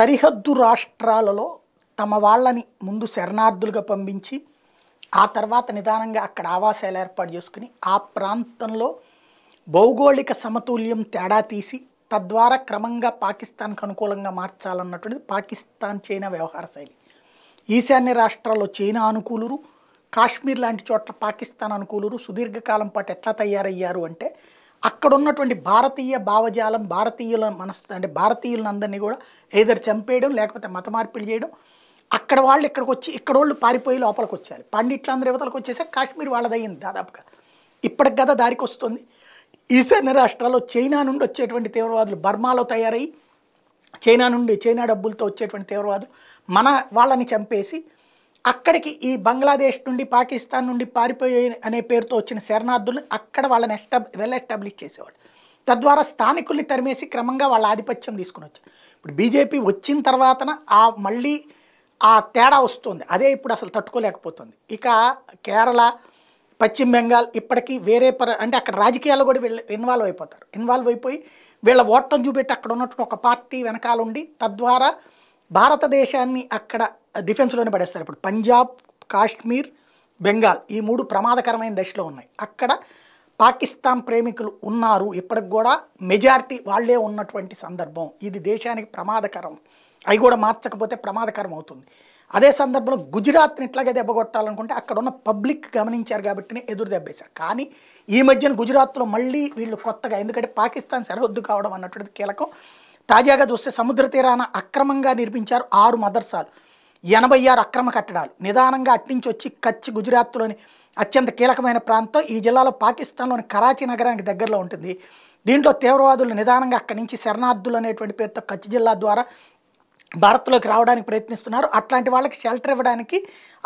సరిహద్దు రాష్ట్రాలలో తమ వాళ్ళని ముందు శరణార్థులుగా పంపించి ఆ తర్వాత నిదానంగా అక్కడ ఆవాసాలు ఏర్పాటు చేసుకుని ఆ ప్రాంతంలో భౌగోళిక సమతుల్యం తేడా తీసి తద్వారా క్రమంగా పాకిస్తాన్కు అనుకూలంగా మార్చాలన్నటువంటిది పాకిస్తాన్ చైనా వ్యవహార శైలి ఈశాన్య రాష్ట్రాల్లో చైనా అనుకూలురు కాశ్మీర్ లాంటి చోట్ల పాకిస్తాన్ అనుకూలురు సుదీర్ఘకాలం పాటు ఎట్లా తయారయ్యారు అంటే అక్కడ ఉన్నటువంటి భారతీయ భావజాలం భారతీయుల మనస్ అంటే భారతీయులందరినీ కూడా ఏదర్ చంపేయడం లేకపోతే మత మార్పిడి చేయడం అక్కడ వాళ్ళు ఇక్కడికి వచ్చి ఇక్కడ వాళ్ళు పారిపోయి లోపలికి వచ్చారు పండిట్లందరి యువతలకు వచ్చేసరికి కాశ్మీర్ వాళ్ళదయ్యింది దాదాపుగా ఇప్పటికి కదా దారికి వస్తుంది ఈశాన్య రాష్ట్రాల్లో చైనా నుండి వచ్చేటువంటి తీవ్రవాదులు బర్మాలో తయారై చైనా నుండి చైనా డబ్బులతో వచ్చేటువంటి తీవ్రవాదులు మన వాళ్ళని చంపేసి అక్కడికి ఈ బంగ్లాదేశ్ నుండి పాకిస్తాన్ నుండి పారిపోయే అనే పేరుతో వచ్చిన శరణార్థుల్ని అక్కడ వాళ్ళని ఎస్టాబ్ వెల్ ఎస్టాబ్లిష్ చేసేవాడు తద్వారా స్థానికుల్ని తరిమేసి క్రమంగా వాళ్ళ ఆధిపత్యం తీసుకుని వచ్చారు ఇప్పుడు బీజేపీ వచ్చిన తర్వాతన ఆ మళ్ళీ ఆ తేడా వస్తుంది అదే ఇప్పుడు అసలు తట్టుకోలేకపోతుంది ఇక కేరళ పశ్చిమ బెంగాల్ ఇప్పటికీ వేరే పర అంటే అక్కడ రాజకీయాలు కూడా వీళ్ళు ఇన్వాల్వ్ అయిపోతారు ఇన్వాల్వ్ అయిపోయి వీళ్ళ ఓటం చూపెట్టి అక్కడ ఉన్నటువంటి ఒక పార్టీ వెనకాల ఉండి తద్వారా భారతదేశాన్ని అక్కడ డిఫెన్స్లోనే పడేస్తారు ఇప్పుడు పంజాబ్ కాశ్మీర్ బెంగాల్ ఈ మూడు ప్రమాదకరమైన దశలో ఉన్నాయి అక్కడ పాకిస్తాన్ ప్రేమికులు ఉన్నారు ఇప్పటికి కూడా మెజారిటీ వాళ్లే ఉన్నటువంటి సందర్భం ఇది దేశానికి ప్రమాదకరం అవి కూడా మార్చకపోతే ప్రమాదకరం అవుతుంది అదే సందర్భంలో గుజరాత్ని ఇట్లాగే దెబ్బగొట్టాలనుకుంటే అక్కడ ఉన్న పబ్లిక్ గమనించారు కాబట్టి ఎదురు దెబ్బేశారు కానీ ఈ మధ్యన గుజరాత్లో మళ్ళీ వీళ్ళు కొత్తగా ఎందుకంటే పాకిస్తాన్ సరిహద్దు కావడం అన్నటువంటిది కీలకం తాజాగా చూస్తే సముద్ర తీరాన అక్రమంగా నిర్మించారు ఆరు మదర్సాలు ఎనభై ఆరు అక్రమ కట్టడాలు నిదానంగా అట్టించి వచ్చి కచ్ గుజరాత్లోని అత్యంత కీలకమైన ప్రాంతం ఈ జిల్లాలో పాకిస్తాన్లోని కరాచీ నగరానికి దగ్గరలో ఉంటుంది దీంట్లో తీవ్రవాదులు నిదానంగా అక్కడి నుంచి శరణార్థులు అనేటువంటి పేరుతో కచ్ జిల్లా ద్వారా భారత్లోకి రావడానికి ప్రయత్నిస్తున్నారు అట్లాంటి వాళ్ళకి షెల్టర్ ఇవ్వడానికి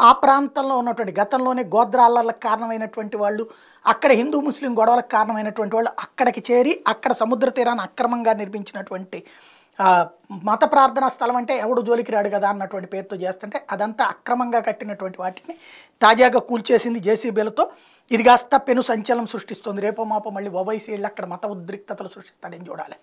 ఆ ప్రాంతంలో ఉన్నటువంటి గతంలోనే గోత్రాలకు కారణమైనటువంటి వాళ్ళు అక్కడ హిందూ ముస్లిం గొడవలకు కారణమైనటువంటి వాళ్ళు అక్కడికి చేరి అక్కడ సముద్ర తీరాన్ని అక్రమంగా నిర్మించినటువంటి మత ప్రార్థనా స్థలం అంటే ఎవడు జోలికి రాడు కదా అన్నటువంటి పేరుతో చేస్తుంటే అదంతా అక్రమంగా కట్టినటువంటి వాటిని తాజాగా కూల్చేసింది జేసీబీలతో ఇది కాస్త పెను సంచలనం సృష్టిస్తుంది రేపో మాపో మళ్ళీ ఓవైసీ అక్కడ మత ఉద్రిక్తతలు సృష్టిస్తాడని చూడాలి